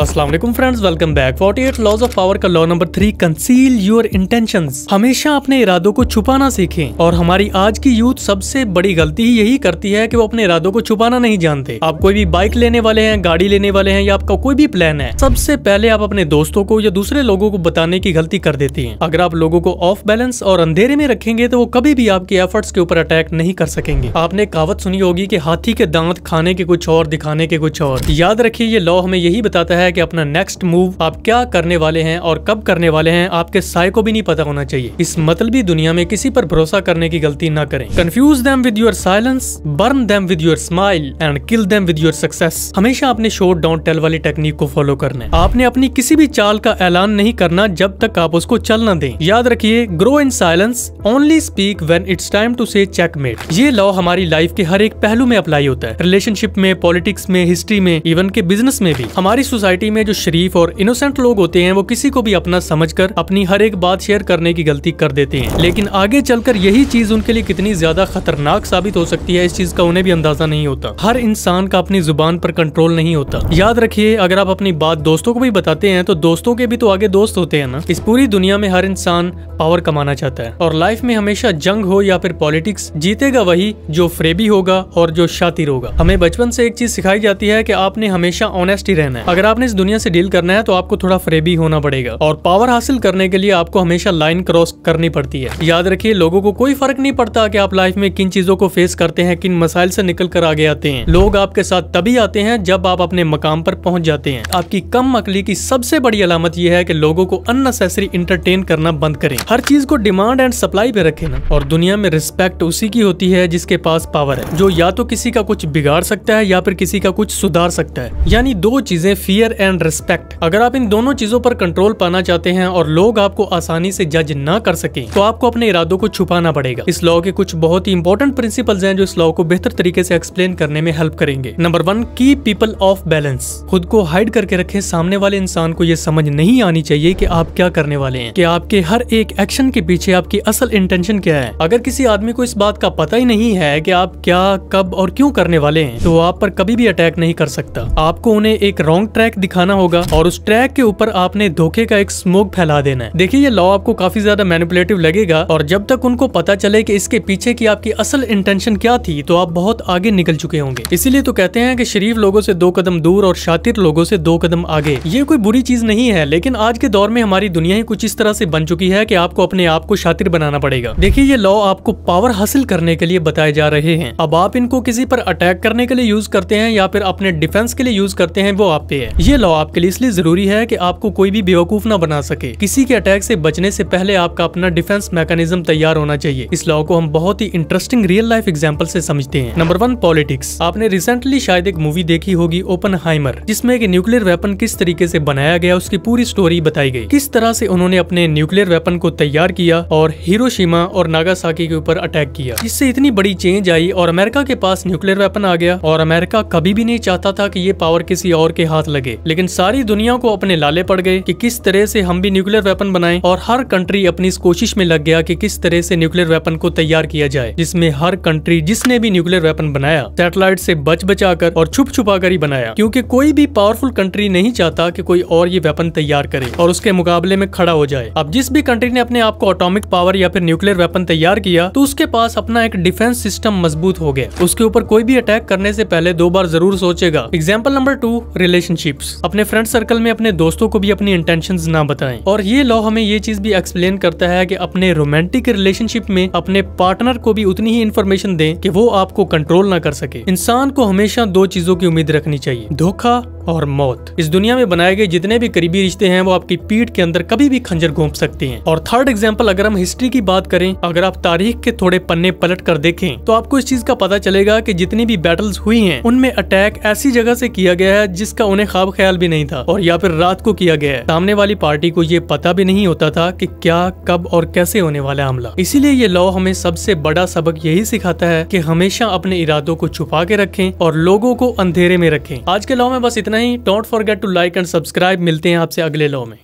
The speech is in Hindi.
Aslam friends welcome back 48 laws of power का law number three conceal your intention हमेशा अपने इरादों को छुपाना सीखें और हमारी आज की यूथ सबसे बड़ी गलती ही यही करती है कि वो अपने इरादों को छुपाना नहीं जानते आप कोई भी बाइक लेने वाले हैं गाड़ी लेने वाले हैं या आपका कोई भी प्लान है सबसे पहले आप अपने दोस्तों को या दूसरे लोगों को बताने की गलती कर देती है अगर आप लोगों को ऑफ बैलेंस और अंधेरे में रखेंगे तो वो कभी भी आपके एफर्ट्स के ऊपर अटैक नहीं कर सकेंगे आपने कहावत सुनी होगी की हाथी के दांत खाने के कुछ और दिखाने के कुछ और याद रखिये ये लॉ हमें यही बताता है है कि अपना नेक्स्ट मूव आप क्या करने वाले हैं और कब करने वाले हैं आपके साय को भी नहीं पता होना चाहिए इस मतलबी दुनिया में किसी पर भरोसा करने की गलती न करें confuse them with your silence burn them with your smile and kill them with your success हमेशा अपने शोर डाउन टेल वाली टेक्निक को फॉलो करना है आपने अपनी किसी भी चाल का ऐलान नहीं करना जब तक आप उसको चल न दे याद रखिये grow in silence only speak when it's time to say checkmate ये लॉ हमारी लाइफ के हर एक पहलू में अप्लाई होता है रिलेशनशिप में पॉलिटिक्स में हिस्ट्री में इवन के बिजनेस में भी हमारी सोसाइटी सोसाइटी में जो शरीफ और इनोसेंट लोग होते हैं वो किसी को भी अपना समझकर अपनी हर एक बात शेयर करने की गलती कर देते हैं लेकिन आगे चलकर यही चीज उनके लिए कितनी ज्यादा खतरनाक साबित हो सकती है इस चीज का उन्हें भी अंदाजा नहीं होता हर इंसान का अपनी जुबान पर कंट्रोल नहीं होता याद रखिए अगर आप अपनी बात दोस्तों को भी बताते हैं तो दोस्तों के भी तो आगे दोस्त होते हैं ना इस पूरी दुनिया में हर इंसान पावर कमाना चाहता है और लाइफ में हमेशा जंग हो या फिर पॉलिटिक्स जीतेगा वही जो फ्रेबी होगा और जो शातिर होगा हमें बचपन से एक चीज सिखाई जाती है कि आपने हमेशा ऑनेस्टी रहना है अगर आपने आपने इस दुनिया से डील करना है तो आपको थोड़ा फ्रेबी होना पड़ेगा और पावर हासिल करने के लिए आपको हमेशा लाइन क्रॉस करनी पड़ती है याद रखिए लोगों को कोई फर्क नहीं पड़ता कि आप लाइफ में किन चीजों को फेस करते हैं किन मसाइल से निकल कर आगे आते हैं लोग आपके साथ तभी आते हैं जब आप अपने मकाम पर पहुंच जाते हैं आपकी कम अकली की सबसे बड़ी अलामत यह है की लोगों को अननेसेसरी इंटरटेन करना बंद करें हर चीज को डिमांड एंड सप्लाई पे रखे और दुनिया में रिस्पेक्ट उसी की होती है जिसके पास पावर है जो या तो किसी का कुछ बिगाड़ सकता है या फिर किसी का कुछ सुधार सकता है यानी दो चीजें फियर केयर एंड रिस्पेक्ट अगर आप इन दोनों चीजों पर कंट्रोल पाना चाहते हैं और लोग आपको आसानी से जज ना कर सके तो आपको अपने इरादों को छुपाना पड़ेगा इस लॉ के कुछ बहुत ही इंपॉर्टेंट प्रिंसिपल हैं जो इस लॉ को बेहतर तरीके से एक्सप्लेन करने में हेल्प करेंगे number one keep people off balance खुद को हाइड करके रखे सामने वाले इंसान को ये समझ नहीं आनी चाहिए की आप क्या करने वाले हैं की आपके हर एक एक्शन के पीछे आपकी असल इंटेंशन क्या है अगर किसी आदमी को इस बात का पता ही नहीं है की आप क्या कब और क्यों करने वाले हैं तो आप पर कभी भी अटैक नहीं कर सकता आपको उन्हें एक रॉन्ग ट्रैक दिखाना होगा और उस ट्रैक के ऊपर आपने धोखे का एक स्मोक फैला देना है देखिए ये लॉ आपको काफी ज्यादा मैनिपुलेटिव लगेगा और जब तक उनको पता चले की इसके पीछे की आपकी असल इंटेंशन क्या थी तो आप बहुत आगे निकल चुके होंगे इसीलिए तो कहते हैं की शरीफ लोगों से दो कदम दूर और शातिर लोगों से दो कदम आगे ये कोई बुरी चीज नहीं है लेकिन आज के दौर में हमारी दुनिया ही कुछ इस तरह से बन चुकी है की आपको अपने आप को शातिर बनाना पड़ेगा देखिए ये लॉ आपको पावर हासिल करने के लिए बताए जा रहे हैं अब आप इनको किसी पर अटैक करने के लिए यूज करते हैं या फिर अपने डिफेंस के लिए यूज करते हैं वो आप पे है ये ये लॉ आपके लिए इसलिए जरूरी है कि आपको कोई भी बेवकूफ ना बना सके किसी के अटैक से बचने से पहले आपका अपना डिफेंस मैकेनिज्म तैयार होना चाहिए इस लॉ को हम बहुत ही इंटरेस्टिंग रियल लाइफ एग्जाम्पल से समझते हैं नंबर वन पॉलिटिक्स आपने रिसेंटली शायद एक मूवी देखी होगी ओपन हाइमर जिसमे एक न्यूक्लियर वेपन किस तरीके ऐसी बनाया गया उसकी पूरी स्टोरी बताई गई किस तरह ऐसी उन्होंने अपने न्यूक्लियर वेपन को तैयार किया और हीरो और नागासाकी के ऊपर अटैक किया इससे इतनी बड़ी चेंज आई और अमेरिका के पास न्यूक्लियर वेपन आ गया और अमेरिका कभी भी नहीं चाहता था कि ये पावर किसी और के हाथ लगे लेकिन सारी दुनिया को अपने लाले पड़ गए कि किस तरह से हम भी न्यूक्लियर वेपन बनाएं और हर कंट्री अपनी इस कोशिश में लग गया कि किस तरह से न्यूक्लियर वेपन को तैयार किया जाए जिसमें हर कंट्री जिसने भी न्यूक्लियर वेपन बनाया सैटेलाइट से बच बचा कर और छुप छुपा कर ही बनाया क्यूँकी कोई भी पावरफुल कंट्री नहीं चाहता की कोई और ये वेपन तैयार करे और उसके मुकाबले में खड़ा हो जाए अब जिस भी कंट्री ने अपने आप को ऑटोमिक पावर या फिर न्यूक्लियर वेपन तैयार किया तो उसके पास अपना एक डिफेंस सिस्टम मजबूत हो गया उसके ऊपर कोई भी अटैक करने से पहले दो बार जरूर सोचेगा एग्जाम्पल नंबर टू रिलेशनशिप्स अपने फ्रेंड सर्कल में अपने दोस्तों को भी अपनी इंटेंशन ना बताए और ये लॉ हमें ये चीज भी एक्सप्लेन करता है की अपने रोमांटिक रिलेशनशिप में अपने पार्टनर को भी उतनी ही इन्फॉर्मेशन दे की वो आपको कंट्रोल ना कर सके इंसान को हमेशा दो चीजों की उम्मीद रखनी चाहिए धोखा और मौत इस दुनिया में बनाए गए जितने भी करीबी रिश्ते हैं वो आपकी पीठ के अंदर कभी भी खंजर घोंप सकते हैं और थर्ड एग्जाम्पल अगर हम हिस्ट्री की बात करें अगर आप तारीख के थोड़े पन्ने पलट कर देखें तो आपको इस चीज का पता चलेगा कि जितनी भी बैटल्स हुई हैं उनमें अटैक ऐसी जगह से किया गया है जिसका उन्हें खाब ख्याल भी नहीं था और या फिर रात को किया गया है सामने वाली पार्टी को ये पता भी नहीं होता था कि क्या कब और कैसे होने वाला हमला इसीलिए ये लॉ हमें सबसे बड़ा सबक यही सिखाता है कि हमेशा अपने इरादों को छुपा के रखें और लोगों को अंधेरे में रखें आज के लॉ में बस इतना ही don't forget to like and subscribe मिलते हैं आपसे अगले लॉ में